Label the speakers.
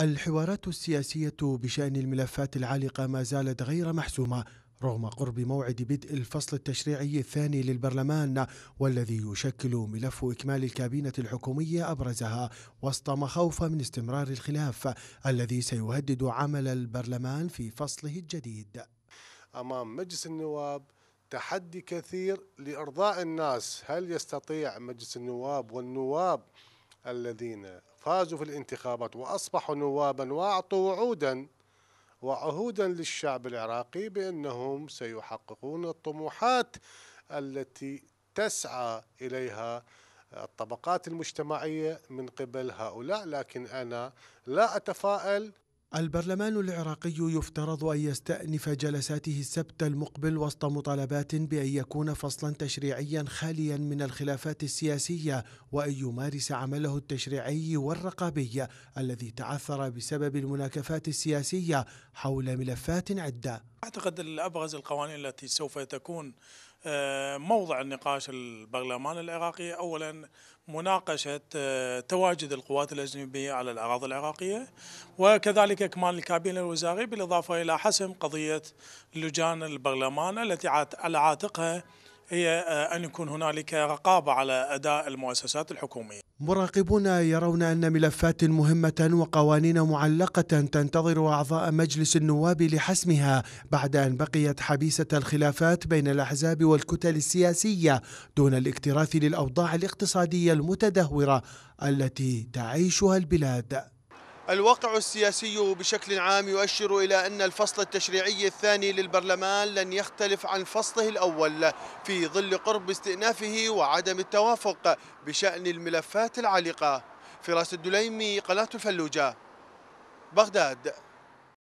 Speaker 1: الحوارات السياسية بشأن الملفات العالقة ما زالت غير محسومة رغم قرب موعد بدء الفصل التشريعي الثاني للبرلمان والذي يشكل ملف إكمال الكابينة الحكومية أبرزها وسط مخاوف من استمرار الخلاف الذي سيهدد عمل البرلمان في فصله الجديد
Speaker 2: أمام مجلس النواب تحدي كثير لإرضاء الناس هل يستطيع مجلس النواب والنواب الذين فازوا في الانتخابات وأصبحوا نوابا وأعطوا وعودا وعهودا للشعب العراقي بأنهم سيحققون الطموحات التي تسعى إليها الطبقات المجتمعية من قبل هؤلاء لكن أنا لا أتفائل
Speaker 1: البرلمان العراقي يفترض أن يستأنف جلساته السبت المقبل وسط مطالبات بأن يكون فصلا تشريعيا خاليا من الخلافات السياسية وأن يمارس عمله التشريعي والرقابي الذي تعثر بسبب المناكفات السياسية حول ملفات عدة
Speaker 3: أعتقد الأبرز القوانين التي سوف تكون آه، موضع النقاش البرلمان العراقي اولا مناقشه آه، تواجد القوات الاجنبيه على الاراضي العراقيه وكذلك اكمال الكابينه الوزاري بالاضافه الى حسم قضيه لجان البرلمان التي على عاتقها هي آه، أن يكون هنالك رقابة على أداء المؤسسات الحكومية
Speaker 1: مراقبون يرون أن ملفات مهمة وقوانين معلقة تنتظر أعضاء مجلس النواب لحسمها بعد أن بقيت حبيسة الخلافات بين الأحزاب والكتل السياسية دون الاكتراث للأوضاع الاقتصادية المتدهورة التي تعيشها البلاد الواقع السياسي بشكل عام يؤشر إلى أن الفصل التشريعي الثاني للبرلمان لن يختلف عن فصله الأول في ظل قرب استئنافه وعدم التوافق بشأن الملفات العالقة فراس الدليمي قناة الفلوجة بغداد